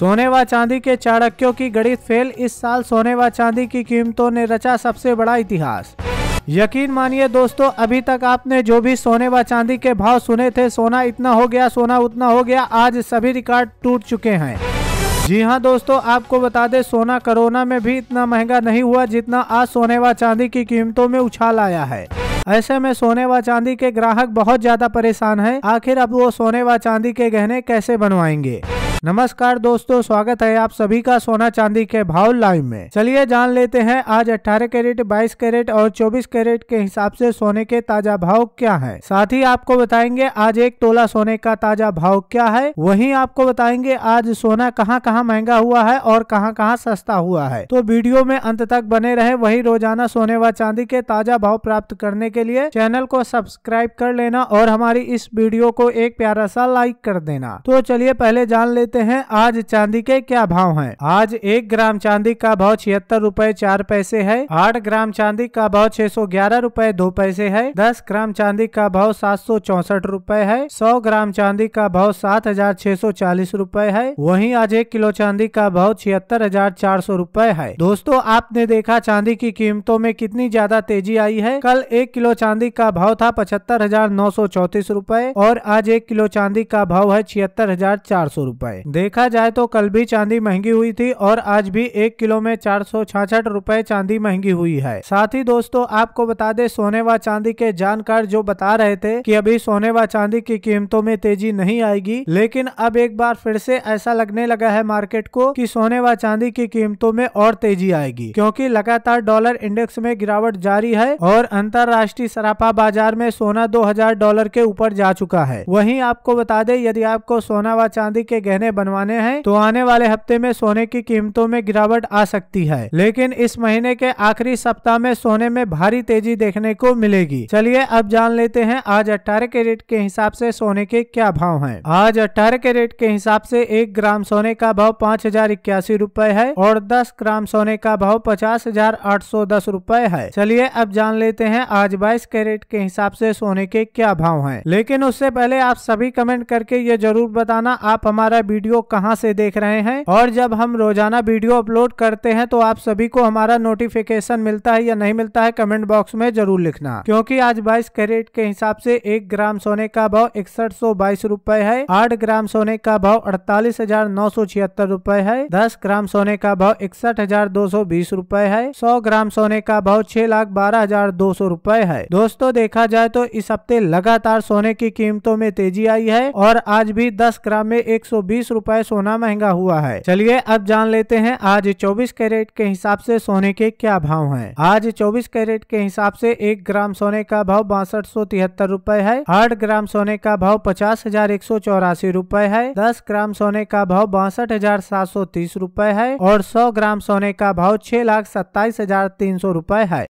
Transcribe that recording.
सोने व चांदी के चाणक्यों की गणित फेल इस साल सोने व चांदी की कीमतों ने रचा सबसे बड़ा इतिहास यकीन मानिए दोस्तों अभी तक आपने जो भी सोने व चांदी के भाव सुने थे सोना इतना हो गया सोना उतना हो गया आज सभी रिकॉर्ड टूट चुके हैं जी हाँ दोस्तों आपको बता दें सोना कोरोना में भी इतना महंगा नहीं हुआ जितना आज सोने व चांदी की कीमतों में उछाल आया है ऐसे में सोने व चांदी के ग्राहक बहुत ज्यादा परेशान हैं आखिर अब वो सोने व चांदी के गहने कैसे बनवाएंगे नमस्कार दोस्तों स्वागत है आप सभी का सोना चांदी के भाव लाइव में चलिए जान लेते हैं आज 18 कैरेट 22 कैरेट और 24 कैरेट के हिसाब से सोने के ताजा भाव क्या है साथ ही आपको बताएंगे आज एक तोला सोने का ताजा भाव क्या है वहीं आपको बताएंगे आज सोना कहां कहां महंगा हुआ है और कहाँ कहाँ सस्ता हुआ है तो वीडियो में अंत तक बने रहे वही रोजाना सोने व चांदी के ताजा भाव प्राप्त करने के लिए चैनल को सब्सक्राइब कर लेना और हमारी इस वीडियो को एक प्यारा सा लाइक कर देना तो चलिए पहले जान लेते लेते हैं आज चांदी के क्या भाव हैं आज एक ग्राम चांदी का भाव छिहत्तर रूपए चार पैसे है आठ ग्राम चांदी का भाव छह सौ ग्यारह रूपए दो पैसे है दस ग्राम चांदी का भाव सात सौ चौसठ रूपए है सौ ग्राम चांदी का भाव सात हजार छह सौ चालीस रूपए है वही आज एक किलो चांदी का भाव छिहत्तर हजार चार सौ रूपए है दोस्तों आपने देखा चांदी की कीमतों में कितनी ज्यादा तेजी आई है कल एक किलो चांदी का भाव था पचहत्तर हजार नौ सौ चौतीस रूपए और आज एक किलो चांदी का भाव है छिहत्तर हजार चार सौ रूपए है देखा जाए तो कल भी चांदी महंगी हुई थी और आज भी एक किलो में चार सौ छाछठ रूपए चांदी महंगी हुई है साथ ही दोस्तों आपको बता दे सोने व चांदी के जानकार जो बता रहे थे की अभी सोने व चांदी की कीमतों में तेजी नहीं आएगी लेकिन अब एक बार फिर से ऐसा लगने लगा है मार्केट को कि सोने व चांदी की कीमतों में और तेजी आएगी क्योंकि लगातार डॉलर इंडेक्स में गिरावट जारी है और अंतरराष्ट्रीय सराफा बाजार में सोना 2000 डॉलर के ऊपर जा चुका है वहीं आपको बता दे यदि आपको सोना व चांदी के गहने में बनवाने हैं तो आने वाले हफ्ते में सोने की कीमतों में गिरावट आ सकती है लेकिन इस महीने के आखिरी सप्ताह में सोने में भारी तेजी देखने को मिलेगी चलिए अब जान लेते हैं आज अट्ठारह कैरेट के हिसाब से सोने के क्या भाव हैं। आज अट्ठारह कैरेट के हिसाब से एक ग्राम सोने का भाव पाँच हजार इक्यासी रूपए है और दस ग्राम सोने का भाव पचास हजार आठ सौ दस रूपए है चलिए अब जान लेते हैं आज बाईस कैरेट के हिसाब से सोने के क्या भाव हैं। लेकिन उससे पहले आप सभी कमेंट करके ये जरूर बताना आप हमारा वीडियो वीडियो कहाँ से देख रहे हैं और जब हम रोजाना वीडियो अपलोड करते हैं तो आप सभी को हमारा नोटिफिकेशन मिलता है या नहीं मिलता है कमेंट बॉक्स में जरूर लिखना क्योंकि आज बाईस कैरेट के हिसाब से एक ग्राम सोने का भाव इकसठ सौ बाईस रूपए है आठ ग्राम सोने का भाव अड़तालीस हजार नौ सौ छिहत्तर रूपए है दस ग्राम सोने का भाव इकसठ हजार दो सौ बीस रूपए है सौ ग्राम सोने का भाव छह लाख बारह हजार दो सौ रूपए है दोस्तों देखा जाए तो इस हफ्ते लगातार सोने की कीमतों में तेजी आई है और आज भी दस ग्राम में एक सौ बीस रुपए रूपए सोना महंगा हुआ है चलिए अब जान लेते हैं आज चौबीस कैरेट के हिसाब से सोने के क्या भाव हैं आज 24 कैरेट के हिसाब से एक ग्राम सोने का भाव बासठ सौ तिहत्तर रूपए है आठ ग्राम सोने का भाव पचास हजार एक सौ चौरासी रूपए है दस ग्राम सोने का भाव बासठ हजार सात सौ तीस रूपए है और सौ ग्राम सोने का भाव छह लाख सत्ताईस हजार तीन सौ रूपए है